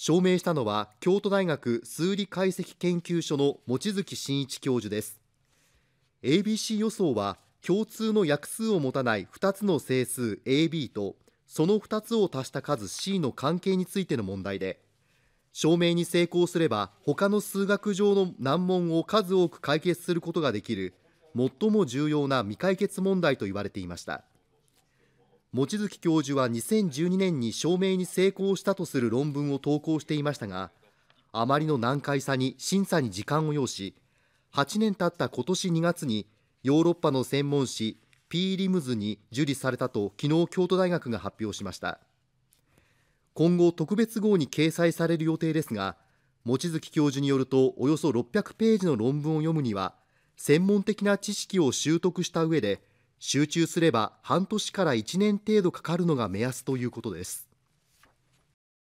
証明したのは京都大学数理解析研究所の望月真一教授です ABC 予想は共通の約数を持たない2つの整数 AB とその2つを足した数 C の関係についての問題で証明に成功すれば他の数学上の難問を数多く解決することができる最も重要な未解決問題と言われていました望月教授は2012年に証明に成功したとする論文を投稿していましたがあまりの難解さに審査に時間を要し8年経った今年2月にヨーロッパの専門誌「ピーリムズ」に受理されたと昨日京都大学が発表しました今後特別号に掲載される予定ですが望月教授によるとおよそ600ページの論文を読むには専門的な知識を習得した上で集中すれば半年から1年程度かかるのが目安ということです